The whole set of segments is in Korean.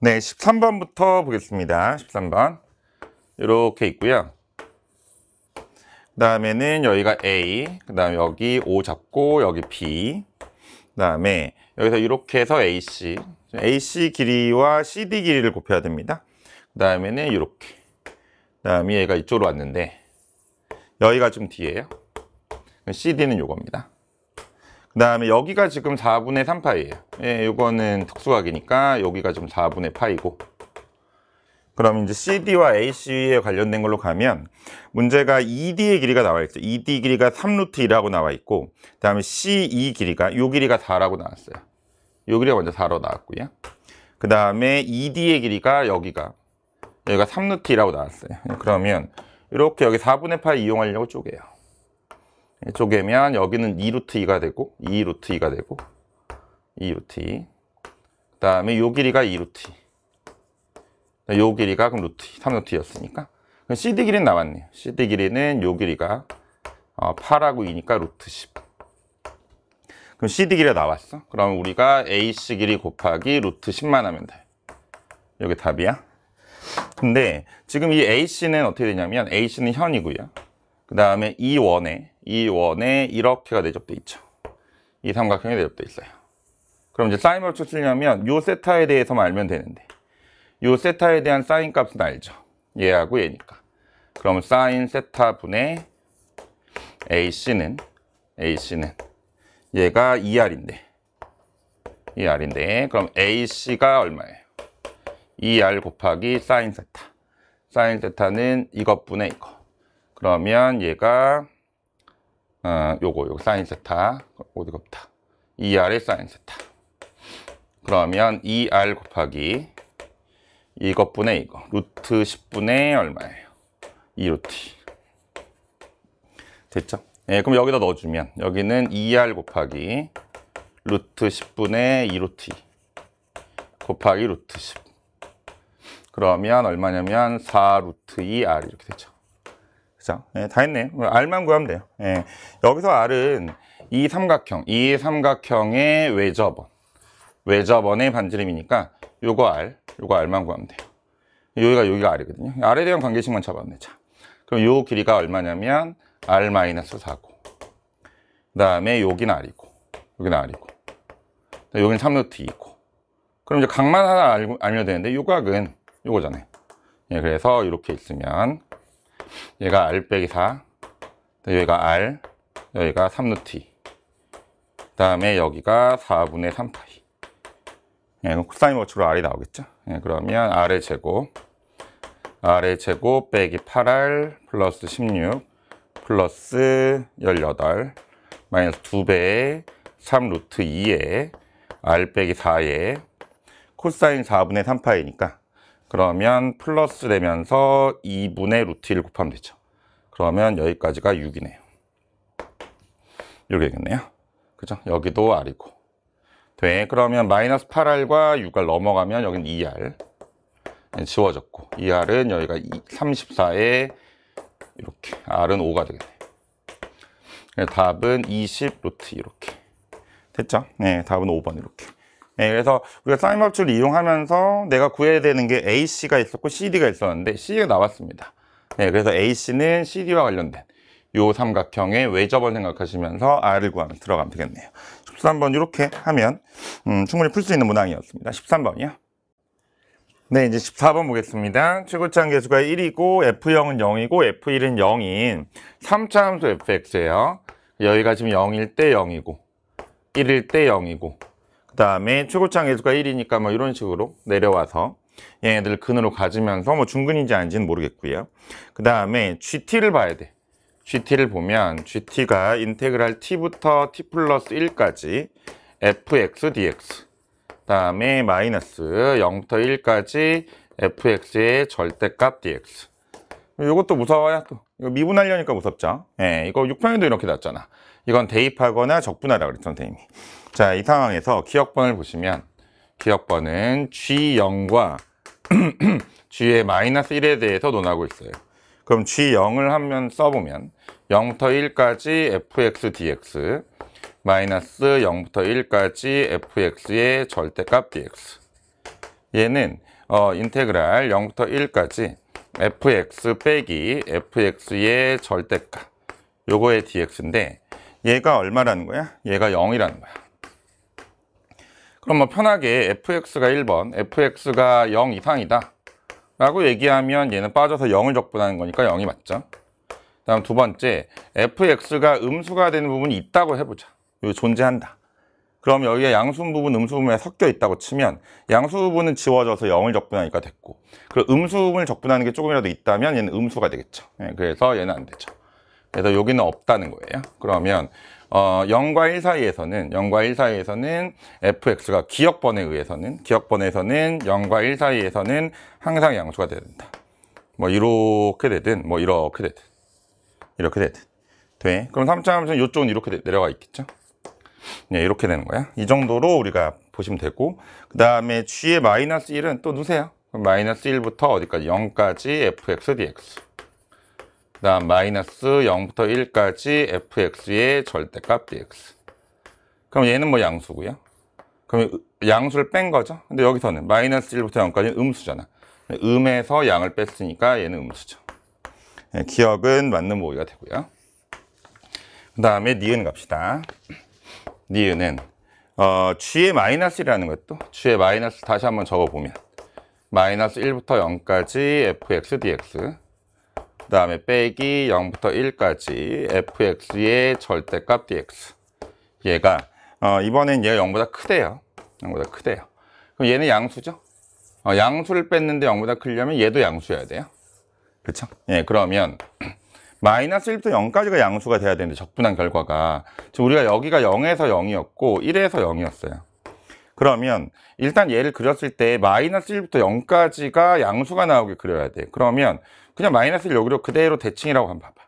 네, 13번부터 보겠습니다. 13번. 이렇게 있고요. 그 다음에는 여기가 A, 그 다음에 여기 O 잡고 여기 B, 그 다음에 여기서 이렇게 해서 AC, AC 길이와 CD 길이를 곱해야 됩니다. 그 다음에는 이렇게, 그 다음에 얘가 이쪽으로 왔는데 여기가 좀 뒤에요. CD는 이겁니다 그 다음에 여기가 지금 4분의 3파이예요 예, 이거는 특수각이니까 여기가 지금 4분의 파이고 그럼 이제 CD와 AC에 관련된 걸로 가면 문제가 ED의 길이가 나와 있죠. ED 길이가 3루트 2라고 나와 있고 그 다음에 CE 길이가 요 길이가 4라고 나왔어요. 요 길이가 먼저 4로 나왔고요. 그 다음에 ED의 길이가 여기가 여기가 3루트 2라고 나왔어요. 그러면 이렇게 여기 4분의 파 이용하려고 쪼개요. 이쪽에면 여기는 2루트 e 2가 되고 2루트 e 2가 되고 2루트 e 2. 그 다음에 요 길이가 2루트 2. 요 길이가 그럼 루트 2, 3루트 2였으니까 그럼 CD 길이는 남았네요. CD 길이는 요 길이가 8하고 어, 2니까 루트 10. 그럼 CD 길이가 나왔어. 그럼 우리가 AC 길이 곱하기 루트 10만 하면 돼. 여기 답이야. 근데 지금 이 AC는 어떻게 되냐면 AC는 현이고요. 그 다음에 E1에 이 원에 이렇게가 내접돼 있죠. 이 삼각형이 내접돼 있어요. 그럼 이제 사인을 추출려면요 세타에 대해서만 알면 되는데 요 세타에 대한 사인 값은 알죠. 얘하고 얘니까. 그럼 사인 세타 분의 AC는 AC는 얘가 2R인데 2R인데 그럼 AC가 얼마예요? 2R 곱하기 사인 세타 사인 세타는 이것분의 이거 그러면 얘가 어, 요거 요거 사인 세타 어디 곱다 2r의 e 사인 세타 그러면 2r e 곱하기 이것분의 이거 루트 10분의 얼마예요 2루트 됐죠? 예, 그럼 여기다 넣어주면 여기는 2r e 곱하기 루트 10분의 2루트 곱하기 루트 10 그러면 얼마냐면 4루트 2r 이렇게 되죠 직상 예, 다 했네요 R만 구하면 돼요 예, 여기서 R은 이 삼각형 이 삼각형의 외접원 외접원의 반지름이니까 요거 R 요거 R만 구하면 돼요 여기가 여기가 R이거든요 R에 대한 관계식만 잡으면 되죠 그럼 요 길이가 얼마냐면 R-4고 그 다음에 여기는 R이고 여기는 R이고 여기는 3루트 2고 그럼 이제 각만 하나 알, 알면 되는데 요각은 요거잖아요 예, 그래서 이렇게 있으면 얘가 R 빼기 4 여기가 R 여기가 3루트 2. 그 다음에 여기가 4분의 3파이 예, 이건 코사인 모추로 R이 나오겠죠 예, 그러면 R의 제곱 R의 제곱 빼기 8R 플러스 16 플러스 18 마이너스 2배의 3루트 2에 R 빼기 4에 코사인 4분의 3파이니까 그러면 플러스 되면서 2분의 루트 1 곱하면 되죠. 그러면 여기까지가 6이네요. 이렇게 되겠네요. 그죠? 여기도 R이고. 돼. 그러면 마이너스 8R과 6R 넘어가면 여기는 2R. 지워졌고. 2R은 여기가 34에 이렇게. R은 5가 되겠네요. 네, 답은 20 루트 이렇게. 됐죠? 네, 답은 5번 이렇게. 네, 그래서 우리가 쌍인합출을 이용하면서 내가 구해야 되는 게 AC가 있었고 CD가 있었는데 CD가 나왔습니다. 네, 그래서 AC는 CD와 관련된 요 삼각형의 외접을 생각하시면서 R을 구하면 들어가면 되겠네요. 13번 이렇게 하면 음, 충분히 풀 수 있는 문항이었습니다. 13번이요. 네, 이제 14번 보겠습니다. 최고차항 계수가 1이고 F0은 0이고 F1은 0인 3차 함수 fx예요. 여기가 지금 0일 때 0이고 1일 때 0이고 그 다음에 최고창 계수가 1이니까 뭐 이런 식으로 내려와서 얘네들 근으로 가지면서 뭐 중근인지 아닌지는 모르겠고요. 그 다음에 GT를 봐야 돼. GT를 보면 GT가 인테그랄 T부터 T 플러스 1까지 fx dx 다음에 마이너스 0부터 1까지 fx의 절대값 dx 이것도 무서워요 또 이거 미분하려니까 무섭죠 예, 이거 6평에도 이렇게 났잖아 이건 대입하거나 적분하라 그랬죠 선생님이 자, 이 상황에서 기억번을 보시면 기억번은 G0과 G의 마이너스 1에 대해서 논하고 있어요. 그럼 G0을 한 면 써보면 0부터 1까지 fx dx 마이너스 0부터 1까지 fx의 절대값 dx 얘는 어, 인테그랄 0부터 1까지 fx 빼기 fx의 절대값 요거의 dx인데 얘가 얼마라는 거야? 얘가 0이라는 거야 그럼 뭐 편하게 fx가 1번, fx가 0 이상이다 라고 얘기하면 얘는 빠져서 0을 적분하는 거니까 0이 맞죠 다음 두 번째 fx가 음수가 되는 부분이 있다고 해보자 이거 존재한다 그럼 여기에 양수분 부분, 음수분에 섞여 있다고 치면 양수분은 지워져서 0을 적분하니까 됐고 그리고 음수분을 적분하는 게 조금이라도 있다면 얘는 음수가 되겠죠 네, 그래서 얘는 안 되죠 그래서 여기는 없다는 거예요 그러면 어, 0과 1 사이에서는 0과 1 사이에서는 fx가 기억번에 의해서는 기억번에서는 0과 1 사이에서는 항상 양수가 돼야 된다. 뭐 이렇게 되든 뭐 이렇게 되든 이렇게 되든 돼. 네. 그럼 3차함수는 이쪽은 이렇게 내려가 있겠죠? 네, 이렇게 되는 거야. 이 정도로 우리가 보시면 되고 그 다음에 g의 마이너스 1은 또넣세요 마이너스 1부터 어디까지? 0까지 fx dx 그 다음 마이너스 0부터 1까지 fx의 절대값 dx 그럼 얘는 뭐 양수고요 그럼 양수를 뺀 거죠 근데 여기서는 마이너스 1부터 0까지는 음수잖아 음에서 양을 뺐으니까 얘는 음수죠 예, 기억은 맞는 모의가 되고요 그 다음에 니은 갑시다 니은은 어, g의 마이너스라는 것도 g의 마이너스 다시 한번 적어보면 마이너스 1부터 0까지 fx dx 그 다음에 빼기 0부터 1까지 fx의 절대값 dx 얘가 어, 이번엔 얘가 0보다 크대요 0보다 크대요 그럼 얘는 양수죠 어, 양수를 뺐는데 0보다 크려면 얘도 양수여야 돼요 그렇죠 예, 그러면 마이너스 1부터 0까지가 양수가 돼야 되는데 적분한 결과가 지금 우리가 여기가 0에서 0이었고 1에서 0이었어요 그러면 일단 얘를 그렸을 때 마이너스 1부터 0까지가 양수가 나오게 그려야 돼 그러면 그냥 마이너스를 여기로 그대로 대칭이라고 한 번 봐봐.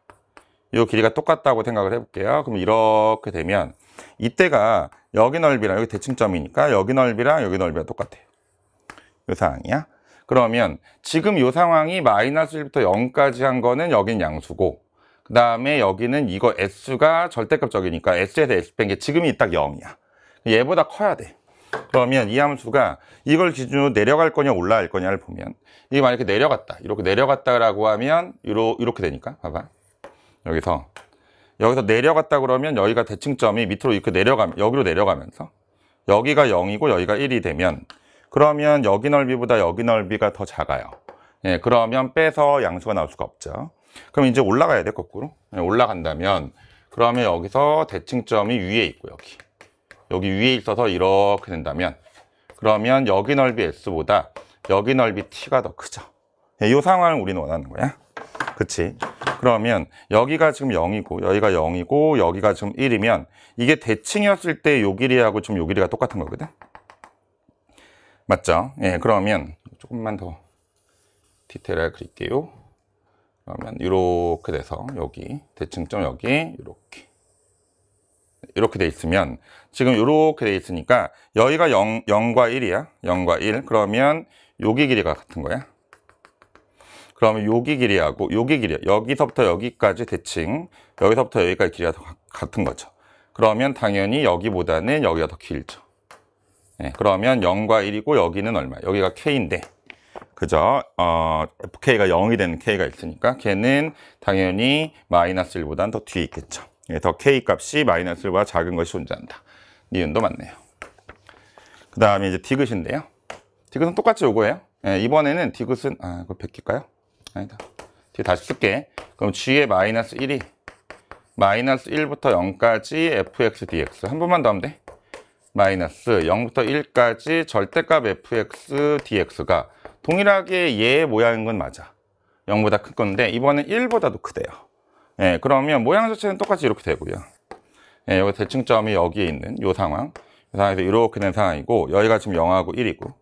이 길이가 똑같다고 생각을 해볼게요. 그럼 이렇게 되면 이때가 여기 넓이랑 여기 대칭점이니까 여기 넓이랑 여기 넓이가 똑같아요. 이 상황이야. 그러면 지금 이 상황이 마이너스 1부터 0까지 한 거는 여긴 양수고 그 다음에 여기는 이거 S가 절대값적이니까 S에서 S 뺀 게 지금이 딱 0이야. 얘보다 커야 돼. 그러면 이 함수가 이걸 기준으로 내려갈 거냐 올라갈 거냐를 보면 이게 만약에 내려갔다 이렇게 내려갔다라고 하면 이러, 이렇게 되니까 봐봐 여기서 여기서 내려갔다 그러면 여기가 대칭점이 밑으로 이렇게 내려가면 여기로 내려가면서 여기가 0이고 여기가 1이 되면 그러면 여기 넓이보다 여기 넓이가 더 작아요 예, 그러면 빼서 양수가 나올 수가 없죠 그럼 이제 올라가야 돼 거꾸로 예, 올라간다면 그러면 여기서 대칭점이 위에 있고 여기 여기 위에 있어서 이렇게 된다면 그러면 여기 넓이 S보다 여기 넓이 T가 더 크죠. 네, 이 상황을 우리는 원하는 거야. 그치? 그러면 여기가 지금 0이고 여기가 0이고 여기가 지금 1이면 이게 대칭이었을 때 요 길이하고 지금 요 길이가 똑같은 거거든? 맞죠? 예, 그러면 조금만 더 디테일하게 그릴게요. 그러면 이렇게 돼서 여기 대칭점 여기 이렇게 이렇게 돼 있으면 지금 이렇게 돼 있으니까 여기가 0, 0과 1이야. 0과 1. 그러면 여기 길이가 같은 거야. 그러면 여기 길이하고 여기 길이 여기서부터 여기까지 대칭 여기서부터 여기까지 길이가 같은 거죠. 그러면 당연히 여기보다는 여기가 더 길죠. 네, 그러면 0과 1이고 여기는 얼마? 여기가 k인데 그죠? 어, fk가 0이 되는 k가 있으니까 걔는 당연히 마이너스 1보다는 더 뒤에 있겠죠. 예, 더 k 값이 마이너스 1보 작은 것이 존재한다. 니은도 맞네요. 그 다음에 이제 디귿인데요. 디귿은 똑같이 요거예요. 예, 이번에는 디귿은 아 이거 베낄까요? 아니다. 뒤에 다시 쓸게. 그럼 g의 마이너스 1이 마이너스 1부터 0까지 fx dx 한 번만 더 하면 돼. 마이너스 0부터 1까지 절대값 fx dx가 동일하게 얘의 모양인 건 맞아. 0보다 큰 건데 이번엔 1보다도 크대요. 예, 그러면 모양 자체는 똑같이 이렇게 되고요. 예, 여기 대칭점이 여기에 있는 이 상황. 이 상황에서 이렇게 된 상황이고, 여기가 지금 0하고 1이고,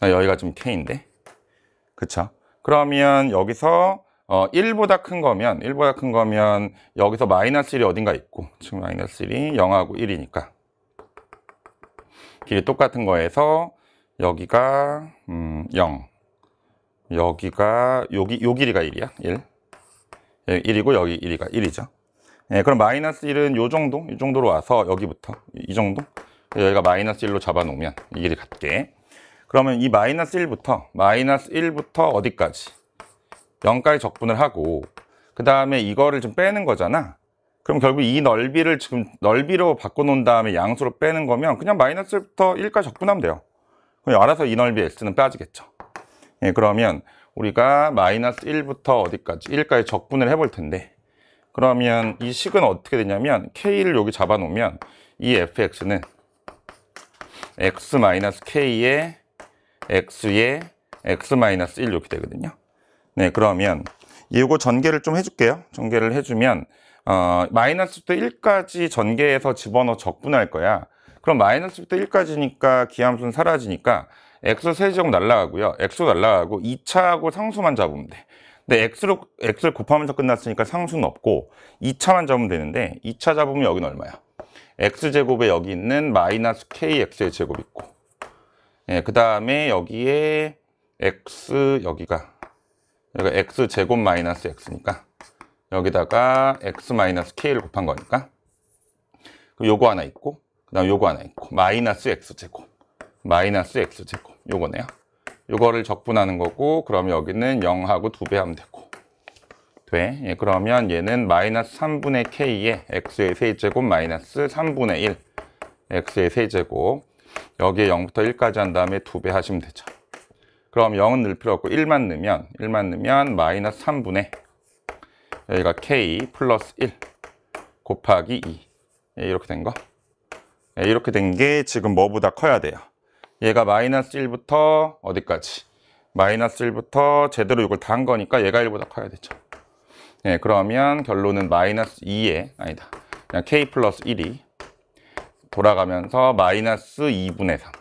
아, 여기가 지금 K인데. 그쵸? 그러면 여기서 어, 1보다 큰 거면, 1보다 큰 거면 여기서 마이너스 1이 어딘가 있고, 지금 마이너스 1이 0하고 1이니까. 길이 똑같은 거에서 여기가 음, 0. 여기가, 여기, 요 길이가 1이야. 1. 여기 1이고 여기 1이가 1이죠 예, 그럼 마이너스 1은 요 정도? 이 정도로 와서 여기부터 이 정도? 여기가 마이너스 1로 잡아놓으면 이 길이 같게 그러면 이 마이너스 1부터 마이너스 1부터 어디까지? 0까지 적분을 하고 그 다음에 이거를 좀 빼는 거잖아 그럼 결국 이 넓이를 지금 넓이로 바꿔놓은 다음에 양수로 빼는 거면 그냥 마이너스부터 1까지 적분하면 돼요 그럼 알아서 이 넓이 S는 빠지겠죠 예, 그러면 우리가 마이너스 1부터 어디까지 1까지 적분을 해볼 텐데 그러면 이 식은 어떻게 되냐면 k를 여기 잡아 놓으면 이 fx는 x-k의 x의 x-1 이렇게 되거든요 네 그러면 이거 전개를 좀 해줄게요 전개를 해주면 어, 마이너스부터 1까지 전개해서 집어넣어 적분할 거야 그럼 마이너스부터 1까지니까 기함수는 사라지니까 엑소 세제곱 날라가고요. 엑소 날라가고 2차하고 상수만 잡으면 돼. 근데 x로 x를 곱하면서 끝났으니까 상수는 없고 2차만 잡으면 되는데 2차 잡으면 여기는 얼마야? x제곱에 여기 있는 마이너스 kx의 제곱 있고 예, 그 다음에 여기에 x 여기가 여기 그러니까 x제곱 마이너스 x니까 여기다가 x 마이너스 k를 곱한 거니까 그럼 요거 하나 있고 그 다음 요거 하나 있고 마이너스 x제곱 마이너스 x제곱 요거네요 요거를 적분하는 거고 그럼 여기는 0하고 2배 하면 되고 돼 예, 그러면 얘는 마이너스 3분의 k에 x의 세제곱 마이너스 3분의 1 x의 세제곱 여기에 0부터 1까지 한 다음에 2배 하시면 되죠 그럼 0은 넣을 필요 없고 1만 넣으면 1만 넣으면 마이너스 3분의 여기가 k 플러스 1 곱하기 2 예, 이렇게 된거 예, 이렇게 된 게 지금 뭐보다 커야 돼요 얘가 마이너스 1부터 어디까지? 마이너스 1부터 제대로 이걸 다 한 거니까 얘가 1보다 커야 되죠. 예, 그러면 결론은 마이너스 2에 아니다. 그냥 k 플러스 1이 돌아가면서 마이너스 2분의 3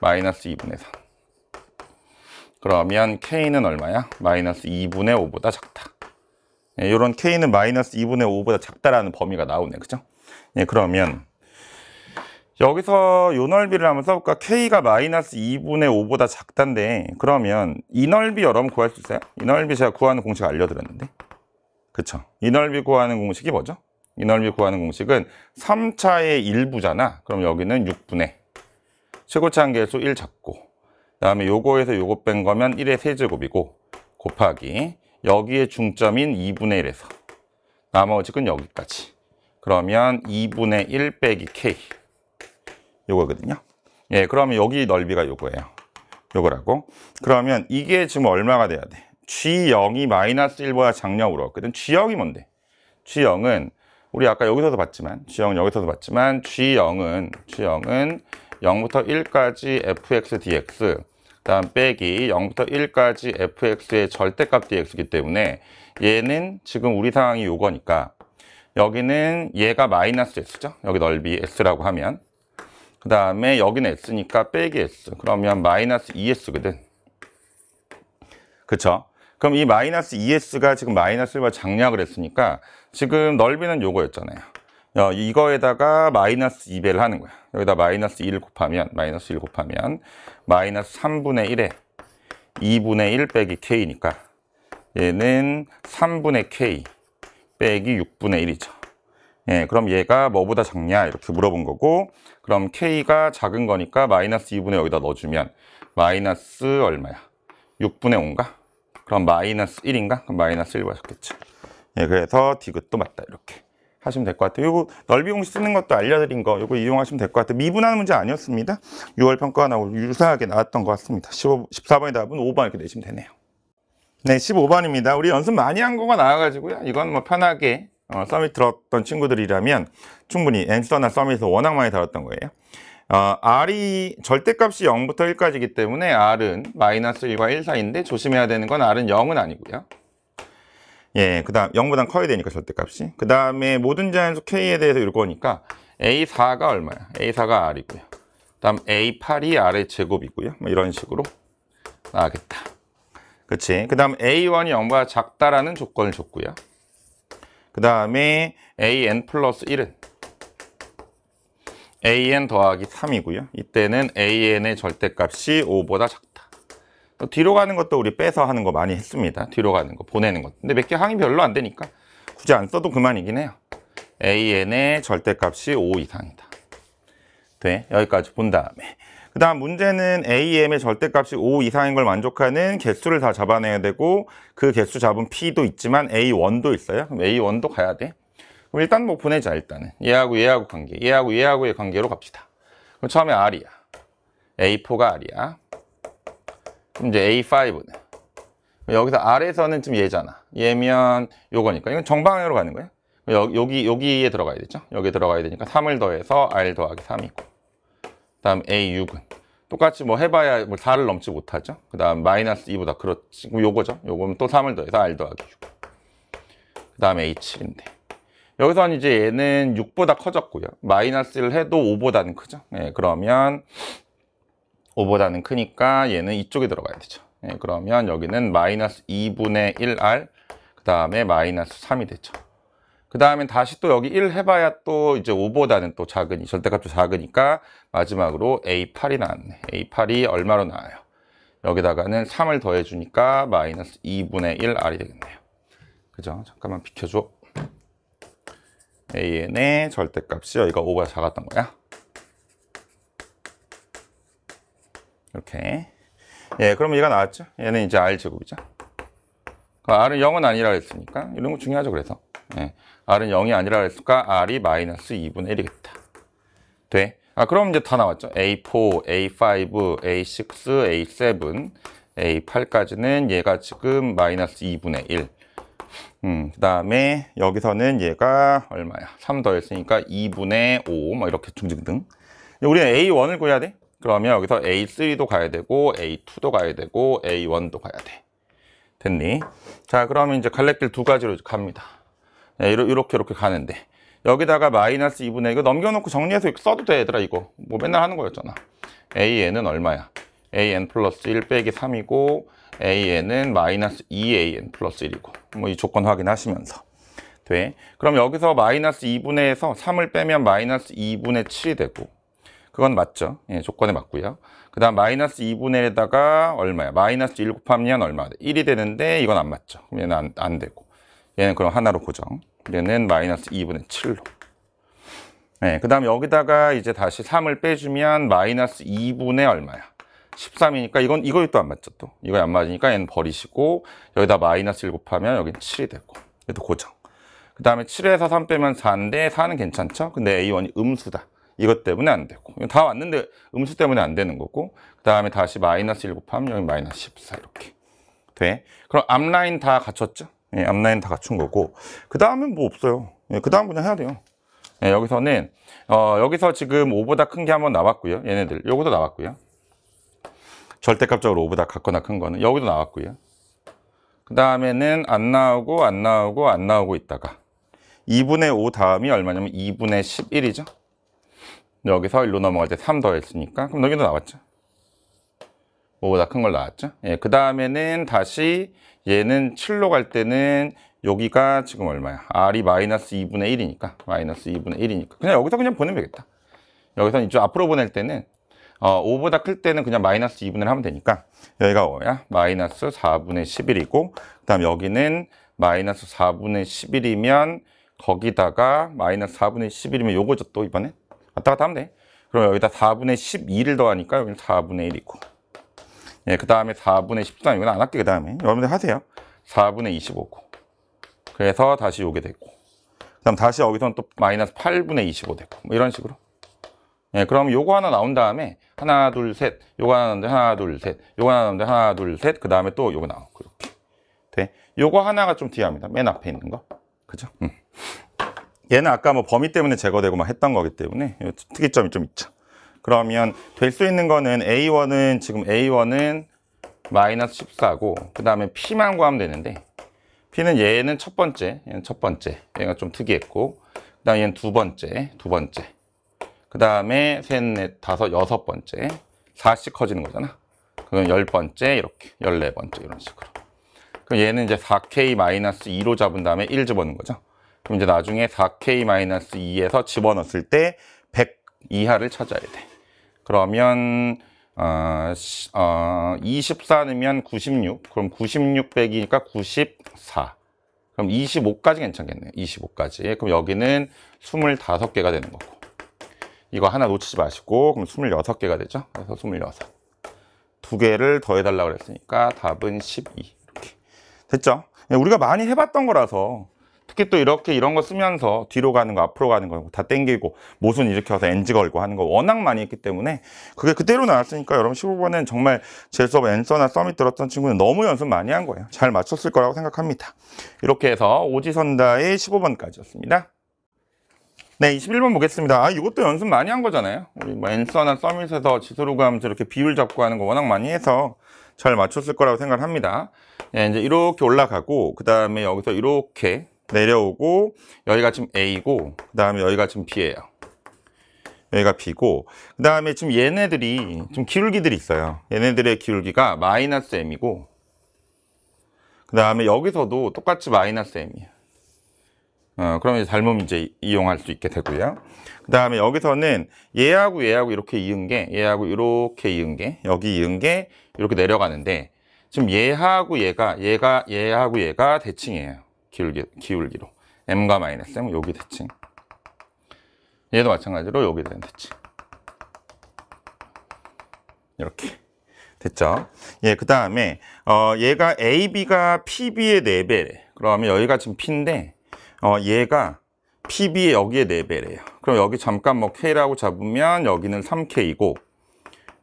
마이너스 2분의 3 그러면 k는 얼마야? 마이너스 2분의 5보다 작다 예, 이런 k는 마이너스 2분의 5보다 작다라는 범위가 나오네 그죠? 예, 그러면 여기서 요넓이를 한번 써볼까? K가 마이너스 2분의 5보다 작단데 그러면 이 넓이 여러분 구할 수 있어요? 이 넓이 제가 구하는 공식 알려드렸는데 그쵸? 이 넓이 구하는 공식이 뭐죠? 이 넓이 구하는 공식은 3차의 일부잖아 그럼 여기는 6분의 최고차 한계수 1 잡고 그 다음에 요거에서 요거 뺀 거면 1의 세제곱이고 곱하기 여기에 중점인 2분의 1에서 나머지 건 여기까지 그러면 2분의 1 빼기 K 요거거든요. 예, 그러면 여기 넓이가 요거예요. 요거라고. 그러면 이게 지금 얼마가 돼야 돼? G0이 마이너스 1보다 작냐 물어봤거든. G0이 뭔데? G0은 우리 아까 여기서도 봤지만 G0은 여기서도 봤지만 G0은 G0은 0부터 1까지 fx dx 그다음 빼기 0부터 1까지 fx의 절대값 dx이기 때문에 얘는 지금 우리 상황이 요거니까 여기는 얘가 마이너스 s죠. 여기 넓이 s라고 하면 그 다음에 여기는 S니까 빼기 S. 그러면 마이너스 2S거든. E 그쵸? 그럼 이 마이너스 2S가 e 지금 마이너스 1과 장략을 했으니까 지금 넓이는 요거였잖아요. 어, 이거에다가 마이너스 2배를 하는 거야. 여기다 마이너스 1 곱하면, 마이너스 1 곱하면, 마이너스 3분의 1에 2분의 1 빼기 K니까 얘는 3분의 K 빼기 6분의 1이죠. 예, 그럼 얘가 뭐보다 작냐? 이렇게 물어본 거고, 그럼 K가 작은 거니까 마이너스 2분의 여기다 넣어주면 마이너스 얼마야? 6분의 5인가? 그럼 마이너스 1인가? 그럼 마이너스 1가 적겠죠 예, 그래서 디귿도 맞다 이렇게 하시면 될 것 같아요. 이거 넓이 공식 쓰는 것도 알려드린 거 이거 이용하시면 될 것 같아요. 미분하는 문제 아니었습니다. 6월 평가 가 나오고 유사하게 나왔던 것 같습니다. 15, 14번의 답은 5번 이렇게 내시면 되네요. 네, 15번입니다. 우리 연습 많이 한 거가 나와가지고요. 이건 뭐 편하게 어, 써밋 들었던 친구들이라면 충분히 엔스터나 썸에서 워낙 많이 다뤘던 거예요. 어, R이 절대값이 0부터 1까지기 때문에 R은 마이너스 1과 1 사이인데 조심해야 되는 건 R은 0은 아니고요. 예, 그 다음 0보단 커야 되니까 절대값이. 그 다음에 모든 자연수 K에 대해서 읽을 거니까 A4가 얼마야? A4가 R이고요. 그 다음 A8이 R의 제곱이고요. 뭐 이런 식으로 나겠다 그치? 그 다음 A1이 0보다 작다라는 조건을 줬고요. 그 다음에 AN 플러스 1은 an 더하기 3이고요. 이때는 an의 절대값이 5보다 작다. 뒤로 가는 것도 우리 빼서 하는 거 많이 했습니다. 뒤로 가는 거, 보내는 것. 근데 몇 개 항이 별로 안 되니까 굳이 안 써도 그만이긴 해요. an의 절대값이 5 이상이다. 돼. 네, 여기까지 본 다음에. 그 다음 문제는 AM의 절대값이 5 이상인 걸 만족하는 개수를 다 잡아내야 되고 그 개수 잡은 P도 있지만 A1도 있어요. 그럼 A1도 가야 돼. 그럼 일단 뭐 보내자 일단은 얘하고 얘하고 관계 얘하고 얘하고의 관계로 갑시다 그럼 처음에 R이야 A4가 R이야 그럼 이제 A5는 여기서 R에서는 좀 얘잖아 얘면 요거니까 이건 정방향으로 가는 거야 여, 여기, 여기에 들어가야 되죠 여기 들어가야 되니까 3을 더해서 R 더하기 3이고 그 다음 A6은 똑같이 뭐 해봐야 뭐 4를 넘지 못하죠 그 다음 마이너스 2보다 그렇지 그럼 요거죠 요거면 또 3을 더해서 R 더하기 6그 다음 A7인데 여기서는 이제 얘는 6보다 커졌고요. 마이너스를 해도 5보다는 크죠. 예, 그러면 5보다는 크니까 얘는 이쪽에 들어가야 되죠. 예, 그러면 여기는 마이너스 2분의 1R 그 다음에 마이너스 3이 되죠. 그다음에 다시 또 여기 1 해봐야 또 이제 5보다는 또 작으니 절대값도 작으니까 마지막으로 A8이 나왔네. A8이 얼마로 나와요? 여기다가는 3을 더해주니까 마이너스 2분의 1R이 되겠네요. 그죠? 잠깐만 비켜줘. AN의 절대값이 여기가 5보다 작았던 거야. 이렇게. 예, 그럼 얘가 나왔죠? 얘는 이제 R제곱이죠. 그 그러니까 R은 0은 아니라 했으니까 이런 거 중요하죠, 그래서. 예, R은 0이 아니라 했으니까 R이 마이너스 2분의 1이겠다. 돼? 아, 그럼 이제 다 나왔죠. A4, A5, A6, A7, A8까지는 얘가 지금 마이너스 2분의 1. 음, 그 다음에 여기서는 얘가 얼마야? 3 더했으니까 2분의 5, 뭐 이렇게 등등등. 우리는 A1을 구해야 돼. 그러면 여기서 A3도 가야 되고, A2도 가야 되고, A1도 가야 돼. 됐니? 자, 그러면 이제 갈래길 두 가지로 갑니다. 네, 이렇게, 이렇게 가는데. 여기다가 마이너스 2분의 이거 그 넘겨놓고 정리해서 써도 돼, 얘들아, 이거. 뭐 맨날 하는 거였잖아. AN은 얼마야? AN 플러스 1 빼기 3이고, AN은 마이너스 2AN 플러스 1이고 뭐 이 조건 확인하시면서 돼. 네. 그럼 여기서 마이너스 2분의 에서 3을 빼면 마이너스 2분의 7이 되고 그건 맞죠. 예, 조건에 맞고요. 그 다음 마이너스 2분의 에다가 얼마야? 마이너스 1 곱하면 얼마 돼? 1이 되는데 이건 안 맞죠. 얘는 안, 안 되고 얘는 그럼 하나로 고정 얘는 마이너스 2분의 7로 예, 그 다음 여기다가 이제 다시 3을 빼주면 마이너스 2분의 얼마야? 13이니까 이건 이거 또안 맞죠 또 이거 안 맞으니까 얘는 버리시고 여기다 마이너스 1 곱하면 여기 7이 되고 얘도 고정 그 다음에 7에서 3 빼면 4인데 4는 괜찮죠 근데 A1이 음수다 이것 때문에 안 되고 다 왔는데 음수 때문에 안 되는 거고 그 다음에 다시 마이너스 1 곱하면 여기 마이너스 14 이렇게 돼 그럼 앞라인 다 갖췄죠 예, 앞라인 다 갖춘 거고 그 다음엔 뭐 없어요 예, 그 다음 그냥 해야 돼요 예, 여기서는 어, 여기서 지금 5보다 큰 게 한번 나왔고요 얘네들 요것도 나왔고요 절대값적으로 5보다 같거나 큰 거는 여기도 나왔고요. 그 다음에는 안 나오고 안 나오고 안 나오고 있다가 2분의 5 다음이 얼마냐면 2분의 11이죠. 여기서 1로 넘어갈 때 3 더했으니까 그럼 여기도 나왔죠. 5보다 큰 걸 나왔죠. 예, 그 다음에는 다시 얘는 7로 갈 때는 여기가 지금 얼마야? R이 마이너스 2분의 1이니까 마이너스 2분의 1이니까 그냥 여기서 그냥 보내면 되겠다. 여기서 이쪽 앞으로 보낼 때는 어, 5보다 클 때는 그냥 마이너스 2분을 하면 되니까 여기가 뭐야? 마이너스 4분의 11이고 그 다음 여기는 마이너스 4분의 11이면 거기다가 마이너스 4분의 11이면 요거죠 또 이번에 왔다 갔다 하면 돼 그럼 여기다 4분의 12를 더하니까 여기는 4분의 1이고 예, 그 다음에 4분의 13 이건 안 할게 그 다음에 여러분들 하세요 4분의 25고 그래서 다시 요게 됐고그 다음 다시 여기서는 또 마이너스 8분의 25됐고뭐 이런 식으로 예, 그럼 요거 하나 나온 다음에 하나 둘 셋, 요거 하나 나오데 하나 둘 셋, 요거 하나 나오데 하나 둘 셋, 그 다음에 또 요거 나오고 렇게 돼. 요거 하나가 좀 뒤에 합니다. 맨 앞에 있는 거. 그죠? 음. 얘는 아까 뭐 범위 때문에 제거되고 막 했던 거기 때문에 특이점이 좀 있죠. 그러면 될 수 있는 거는 A1은 지금 A1은 마이너스 14고 그 다음에 P만 구하면 되는데 P는 얘는 첫 번째, 얘는 첫 번째, 얘가 좀 특이했고 그 다음에 얘는 두 번째, 두 번째 그 다음에 셋, 넷, 다섯, 여섯 번째 4씩 커지는 거잖아 그건 열 번째 이렇게 열네 번째 이런 식으로 그럼 얘는 이제 4K-2로 잡은 다음에 1 집어넣는 거죠 그럼 이제 나중에 4K-2에서 집어넣었을 때 100 이하를 찾아야 돼 그러면 어, 어, 24 넣으면 96 그럼 96 빼기니까 94 그럼 25까지 괜찮겠네요 25까지 그럼 여기는 25개가 되는 거고 이거 하나 놓치지 마시고 그럼 26개가 되죠 그래서 26 두 개를 더해달라 그랬으니까 답은 12 이렇게 됐죠 예, 우리가 많이 해봤던 거라서 특히 또 이렇게 이런 거 쓰면서 뒤로 가는 거 앞으로 가는 거다 땡기고 모순 일으켜서 엔지 걸고 하는 거 워낙 많이 했기 때문에 그게 그대로 나왔으니까 여러분 1 5번은 정말 제 수업 엔서나 써밋 들었던 친구는 너무 연습 많이 한 거예요 잘 맞췄을 거라고 생각합니다 이렇게 해서 오지선다의 15번까지였습니다 네, 21번 보겠습니다. 아, 이것도 연습 많이 한 거잖아요. 우리 뭐 엔서나 서밋에서 지수로감 저렇게 비율 잡고 하는 거 워낙 많이 해서 잘 맞췄을 거라고 생각합니다. 예, 이제 이렇게 올라가고 그 다음에 여기서 이렇게 내려오고 여기가 지금 A고 그 다음에 여기가 지금 B예요. 여기가 B고 그 다음에 지금 얘네들이 지금 기울기들이 있어요. 얘네들의 기울기가 마이너스 M이고 그 다음에 여기서도 똑같이 마이너스 M이에요. 어, 그러면 이제 잘못 이제 이용할 수 있게 되고요. 그 다음에 여기서는 얘하고 얘하고 이렇게 이은 게, 얘하고 이렇게 이은 게, 여기 이은 게 이렇게 내려가는데 지금 얘하고 얘가, 얘가, 얘하고 얘가 대칭이에요. 기울기, 기울기로. m과 마이너스 m, 여기 대칭. 얘도 마찬가지로 여기 대한 대칭. 이렇게. 됐죠? 예, 그 다음에, 어, 얘가 AB가 PB의 4배. 그러면 여기가 지금 P인데, 어, 얘가 p b 에 여기에 4배래요. 그럼 여기 잠깐 뭐 K라고 잡으면 여기는 3K이고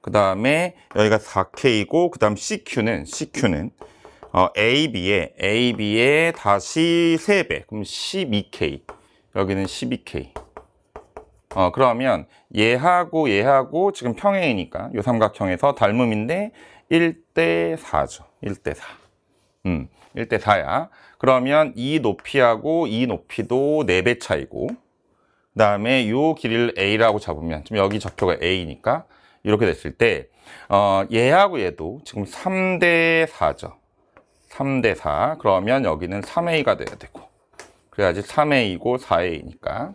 그 다음에 여기가 4K이고 그 다음 CQ는 CQ는 어, AB에 AB에 다시 3배 그럼 12K 여기는 12K 어, 그러면 얘하고 얘하고 지금 평행이니까 요 삼각형에서 닮음인데 1대 4죠. 1대 4. 음, 1대 4야. 그러면 이 높이하고 이 높이도 4배 차이고 그 다음에 요 길이를 A라고 잡으면 지금 여기 좌표가 A니까 이렇게 됐을 때 어, 얘하고 얘도 지금 3대 4죠. 3대 4. 그러면 여기는 3A가 돼야 되고 그래야지 3A이고 4A니까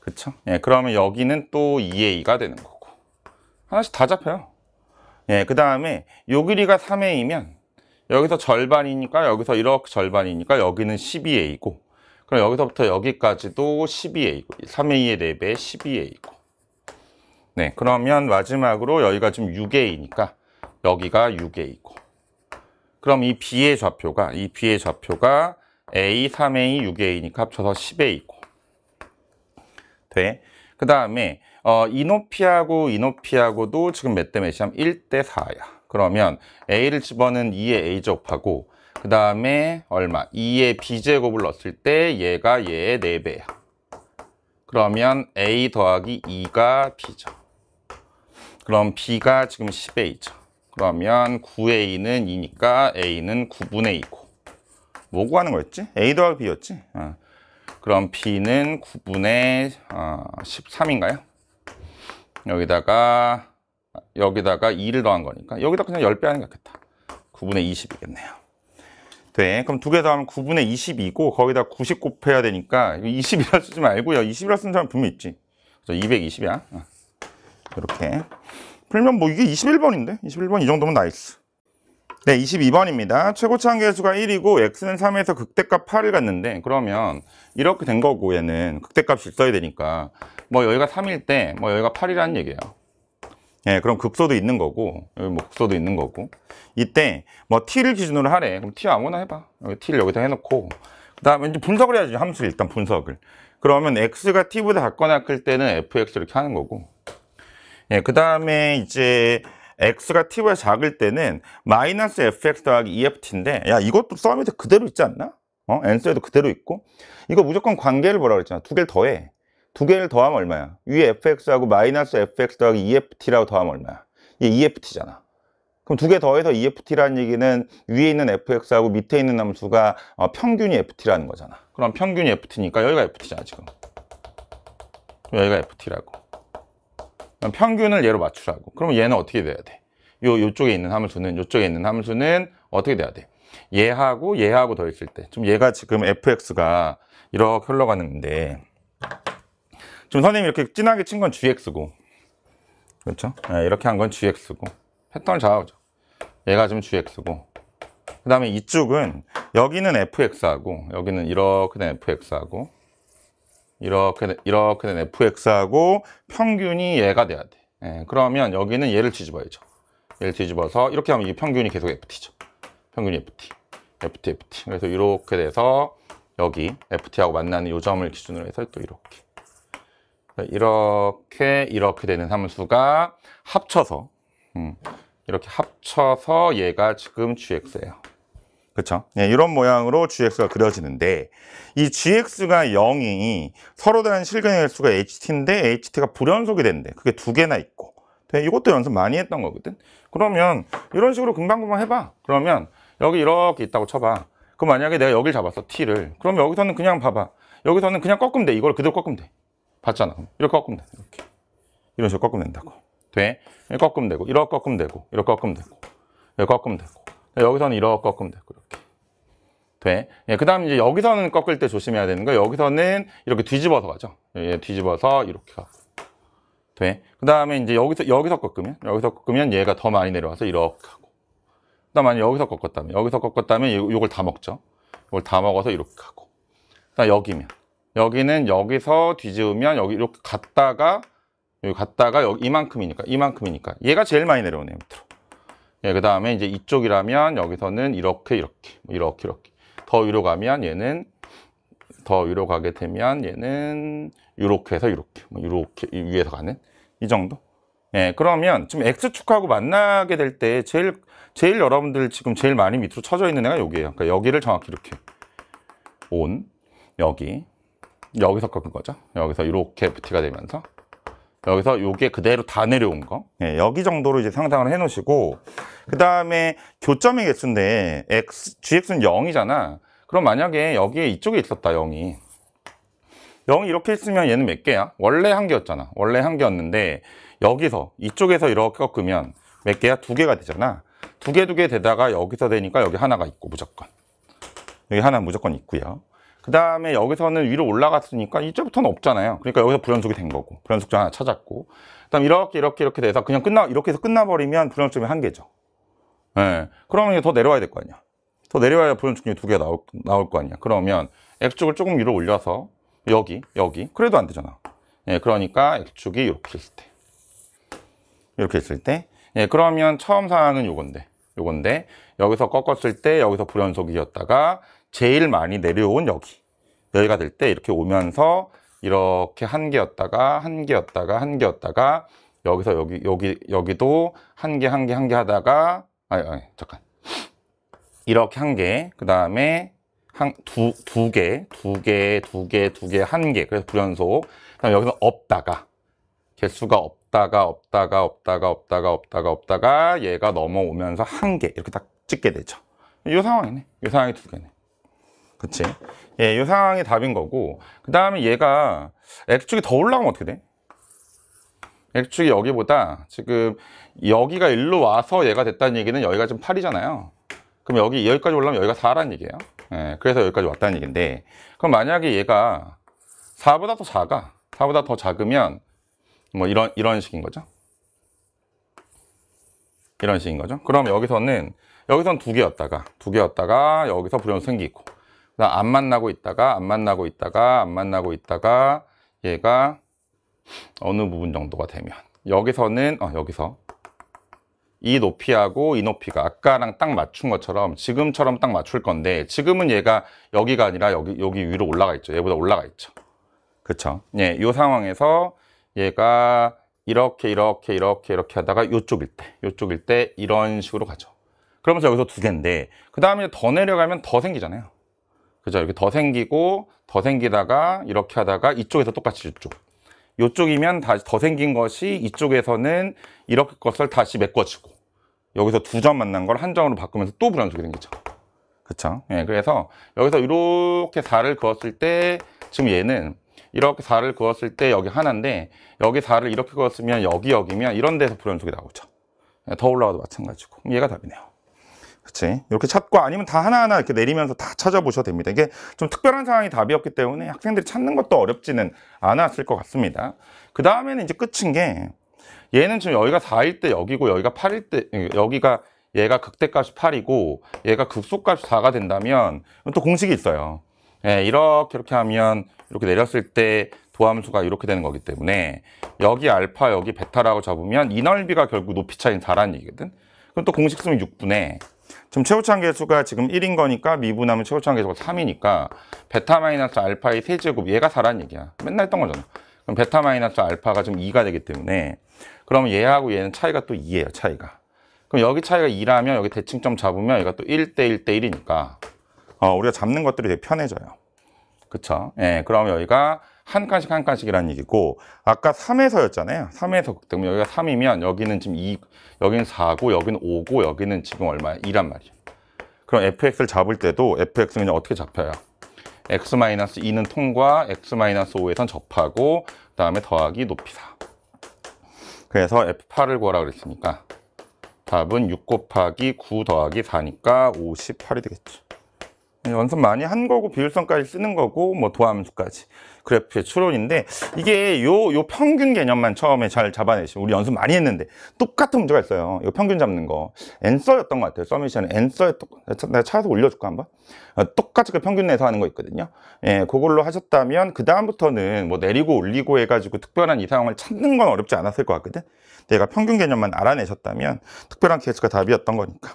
그쵸? 예, 그러면 여기는 또 2A가 되는 거고 하나씩 다 잡혀요. 예, 그 다음에 요 길이가 3A면 여기서 절반이니까 여기서 이렇게 절반이니까 여기는 12A고 그럼 여기서부터 여기까지도 12A고 3A의 4배 12A고 네 그러면 마지막으로 여기가 지금 6A니까 여기가 6A고 그럼 이 B의 좌표가 이 B의 좌표가 A, 3A, 6A니까 합쳐서 10A고 돼. 그 다음에 어, 이노피하고 이노피하고도 지금 몇 대 몇이냐면 1대 4야 그러면 A를 집어넣은 2에 A제곱하고 그 다음에 얼마? 2에 B제곱을 넣었을 때 얘가 얘의 4배야. 그러면 A 더하기 2가 B죠. 그럼 B가 지금 10A죠. 그러면 9A는 2니까 A는 9분의 2고. 뭐 구하는 거였지? A 더하기 B였지? 어. 그럼 B는 9분의 어, 13인가요? 여기다가 여기다가 2를 더한 거니까 여기다 그냥 10배 하는 게 낫겠다 9분의 20이겠네요 네, 그럼 두 개 더하면 9분의 20이고 거기다 90 곱해야 되니까 20이라 쓰지 말고요 20이라 쓰는 사람 분명 있지 그래서 220이야 어. 이렇게 풀면 뭐 이게 21번인데 21번 이 정도면 나이스 네 22번입니다 최고차항 계수가 1이고 x는 3에서 극대값 8을 갔는데 그러면 이렇게 된 거고 얘는 극대값이 있어야 되니까 뭐 여기가 3일 때 뭐 여기가 8이라는 얘기예요 예, 그럼 급소도 있는 거고 목소도 뭐 있는 거고 이때 뭐 t를 기준으로 하래 그럼 t 아무나 해봐 여기 t를 여기다 해놓고 그 다음에 이제 분석을 해야지 함수를 일단 분석을 그러면 x가 t보다 작거나 클 때는 fx 이렇게 하는 거고 예, 그 다음에 이제 x가 t보다 작을 때는 마이너스 fx 더하기 EFT인데 야 이것도 썸에서 그대로 있지 않나? 어? 엔서에도 그대로 있고 이거 무조건 관계를 보라 그랬잖아 두 개를 더해 두 개를 더하면 얼마야? 위에 fx하고 마이너스 fx 더하기 EFT라고 더하면 얼마야? 이게 EFT잖아. 그럼 두 개 더해서 EFT라는 얘기는 위에 있는 fx하고 밑에 있는 함수가 어, 평균이 FT라는 거잖아. 그럼 평균이 FT니까 여기가 FT잖아, 지금. 여기가 FT라고. 그럼 평균을 얘로 맞추라고. 그럼 얘는 어떻게 돼야 돼? 요, 요쪽에 있는 함수는, 요쪽에 있는 함수는 어떻게 돼야 돼? 얘하고 얘하고 더했을 때. 좀 얘가 지금 fx가 이렇게 흘러가는데 지금 선생님이 이렇게 진하게 친 건 GX고 그렇죠? 네, 이렇게 한 건 GX고 패턴을 잡아보죠 얘가 지금 GX고 그 다음에 이쪽은 여기는 FX하고 여기는 이렇게 된 FX하고 이렇게 이렇게 된 FX하고 평균이 얘가 돼야 돼 네, 그러면 여기는 얘를 뒤집어야죠 얘를 뒤집어서 이렇게 하면 이 평균이 계속 FT죠 평균이 FT FT FT 그래서 이렇게 돼서 여기 FT하고 만나는 요 점을 기준으로 해서 또 이렇게 네, 이렇게 이렇게 되는 함수가 합쳐서 음, 이렇게 합쳐서 얘가 지금 gx예요. 그렇죠? 네, 이런 모양으로 gx가 그려지는데 이 gx가 0이 서로 다른 실근의 수가 ht인데 ht가 불연속이 된대. 그게 두 개나 있고. 네, 이것도 연습 많이 했던 거거든. 그러면 이런 식으로 금방금방 해봐. 그러면 여기 이렇게 있다고 쳐봐. 그럼 만약에 내가 여기를 잡았어, t를. 그럼 여기서는 그냥 봐봐. 여기서는 그냥 꺾으면 돼. 이걸 그대로 꺾으면 돼. 봤잖아. 이렇게 꺾으면 돼. 이렇게. 이런 식으로 꺾으면 된다고. 돼. 꺾으면 되고, 이렇게 꺾으면 되고, 이렇게 꺾으면 되고, 이렇게 꺾으면 되고. 여기서는 이렇게 꺾으면 되고, 이렇게. 돼. 예, 그 다음 에 이제 여기서는 꺾을 때 조심해야 되는 거야. 여기서는 이렇게 뒤집어서 가죠. 예, 뒤집어서 이렇게 가고. 돼. 그 다음에 이제 여기서, 여기서 꺾으면, 여기서 꺾으면 얘가 더 많이 내려와서 이렇게 하고. 그 다음 에 여기서 꺾었다면, 여기서 꺾었다면 요, 요걸 다 먹죠. 이걸 다 먹어서 이렇게 하고. 그 다음 에 여기면. 여기는 여기서 뒤집으면 여기 이렇게 갔다가 여기 갔다가 여기 이만큼이니까 이만큼이니까 얘가 제일 많이 내려오네요 밑으로 예, 그 다음에 이제 이쪽이라면 여기서는 이렇게 이렇게 뭐 이렇게 이렇게 더 위로 가면 얘는 더 위로 가게 되면 얘는 이렇게 해서 이렇게 이렇게 뭐 위에서 가는 이 정도 예, 그러면 지금 X축하고 만나게 될 때 제일 제일 여러분들 지금 제일 많이 밑으로 쳐져 있는 애가 여기예요 그러니까 여기를 정확히 이렇게 온 여기 여기서 꺾은 거죠 여기서 이렇게 f 티가 되면서 여기서 이게 그대로 다 내려온 거 네, 여기 정도로 이제 상상을 해 놓으시고 그 다음에 교점의 개수인데 X, GX는 0이잖아 그럼 만약에 여기에 이쪽에 있었다 0이 0이 이렇게 있으면 얘는 몇 개야? 원래 한 개였잖아 원래 한 개였는데 여기서 이쪽에서 이렇게 꺾으면 몇 개야? 두 개가 되잖아 두 개 두 개 되다가 여기서 되니까 여기 하나가 있고 무조건 여기 하나 무조건 있고요 그 다음에 여기서는 위로 올라갔으니까 이제부터는 없잖아요 그러니까 여기서 불연속이 된 거고 불연속점 하나 찾았고 그 다음 이렇게 이렇게 이렇게 돼서 그냥 끝나 이렇게 해서 끝나버리면 불연속점이 한 개죠 예. 네. 그러면 더 내려와야 될 거 아니야 더 내려와야 불연속점이 두 개 나올, 나올 거 아니야 그러면 X축을 조금 위로 올려서 여기 여기 그래도 안 되잖아 예, 그러니까 X축이 이렇게 있을 때 이렇게 있을 때 예, 그러면 처음 상황은 요건데 요건데 여기서 꺾었을 때 여기서 불연속이었다가 제일 많이 내려온 여기 여기가 될 때 이렇게 오면서 이렇게 한 개였다가 한 개였다가 한 개였다가 여기서 여기 여기 여기도 한 개 한 개 한 개 하다가 아니 아니 잠깐 이렇게 한 개그 다음에 한 두 두개 두 개 두 개 두 개 한 개 그래서 불연속 그다음 여기서 없다가 개수가 없다가 없다가 없다가 없다가 없다가 없다가 얘가 넘어오면서 한 개 이렇게 딱 찍게 되죠 이 상황이네 이 상황이 두 개네 그치? 예, 이 상황이 답인 거고 그 다음에 얘가 액축이더 올라가면 어떻게 돼? 액축이 여기보다 지금 여기가 일로 와서 얘가 됐다는 얘기는 여기가 지금 8이잖아요 그럼 여기 여기까지 올라오면 여기가 4라는 얘기예요 예, 그래서 여기까지 왔다는 얘기인데 그럼 만약에 얘가 4보다 더 작아 4보다 더 작으면 뭐 이런 이런 식인 거죠 이런 식인 거죠 그럼 여기서는 여기선 두 개였다가 두 개였다가 여기서 불연 생기고 그러니까 안 만나고 있다가 안 만나고 있다가 안 만나고 있다가 얘가 어느 부분 정도가 되면 여기서는 어, 여기서 이 높이하고 이 높이가 아까랑 딱 맞춘 것처럼 지금처럼 딱 맞출 건데 지금은 얘가 여기가 아니라 여기 여기 위로 올라가 있죠 얘보다 올라가 있죠 그쵸 예, 이 상황에서 얘가 이렇게 이렇게 이렇게 이렇게 하다가 이쪽일 때 이쪽일 때 이런 식으로 가죠 그러면서 여기서 두 개인데 그 다음에 더 내려가면 더 생기잖아요 그죠? 이렇게 더 생기고 더 생기다가 이렇게 하다가 이쪽에서 똑같이 이쪽. 이쪽이면 다시 더 생긴 것이 이쪽에서는 이렇게 것을 다시 메꿔주고 여기서 두 점 만난 걸 한 점으로 바꾸면서 또 불연속이 생기죠. 그쵸? 예, 그래서 여기서 이렇게 4를 그었을 때 지금 얘는 이렇게 4를 그었을 때 여기 하나인데 여기 4를 이렇게 그었으면 여기 여기면 이런 데서 불연속이 나오죠. 예, 더 올라와도 마찬가지고 얘가 답이네요. 그치? 이렇게 찾고 아니면 다 하나하나 이렇게 내리면서 다 찾아보셔도 됩니다. 이게 좀 특별한 상황이 답이었기 때문에 학생들이 찾는 것도 어렵지는 않았을 것 같습니다. 그 다음에는 이제 끝인 게 얘는 지금 여기가 4일 때 여기고 여기가 8일 때 예, 여기가 얘가 극대값이 8이고 얘가 극소값이 4가 된다면 또 공식이 있어요. 예, 이렇게 이렇게 하면 이렇게 내렸을 때 도함수가 이렇게 되는 거기 때문에 여기 알파 여기 베타라고 잡으면 이 넓이가 결국 높이 차이는 4라는 얘기거든. 그럼 또 공식 쓰면 6분의 지금 최우창 계수가 지금 1인 거니까 미분하면 최우창 계수가 3이니까 베타 마이너스 알파의 세제곱 얘가 4란 얘기야. 맨날 했던 거잖아. 그럼 베타 마이너스 알파가 지금 2가 되기 때문에 그러면 얘하고 얘는 차이가 또 2예요. 차이가. 그럼 여기 차이가 2라면 여기 대칭점 잡으면 얘가 또 1대 1대 1이니까 어, 우리가 잡는 것들이 되게 편해져요. 그쵸? 예, 그럼 여기가 한 칸씩 한 칸씩이라는 얘기고 아까 3에서였잖아요. 3에서 그때문 여기가 3이면 여기는 지금 2, 여기는 4고 여기는 5고 여기는 지금 얼마? 야 2란 말이죠. 그럼 fx를 잡을 때도 fx는 그냥 어떻게 잡혀요? x-2는 통과 x-5에선 접하고 그 다음에 더하기 높이 4 그래서 f8을 구하라 그랬으니까 답은 6 곱하기 9 더하기 4니까 58이 되겠죠 연습 많이 한 거고 비율성까지 쓰는 거고 뭐 도함수까지 그래프의 추론인데 이게 요, 요 평균 개념만 처음에 잘 잡아내시면 우리 연습 많이 했는데 똑같은 문제가 있어요. 요 평균 잡는 거. 앤서였던 것 같아요. 서미션 앤서에 똑, 내가 찾아서 올려줄까 한번? 어, 똑같이 그 평균 내서 하는 거 있거든요. 예, 그걸로 하셨다면 그 다음부터는 뭐 내리고 올리고 해가지고 특별한 이상황을 찾는 건 어렵지 않았을 것 같거든. 내가 평균 개념만 알아내셨다면 특별한 케이스가 답이었던 거니까.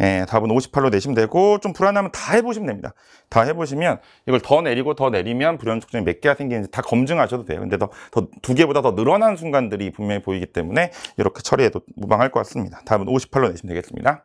예, 답은 58로 내시면 되고 좀 불안하면 다 해보시면 됩니다. 다 해보시면 이걸 더 내리고 더 내리면 불연속성이 몇 개가 생기는지 다 검증하셔도 돼요. 근데 더, 더 개보다 더 늘어난 순간들이 분명히 보이기 때문에 이렇게 처리해도 무방할 것 같습니다. 다음은 58로 내시면 되겠습니다.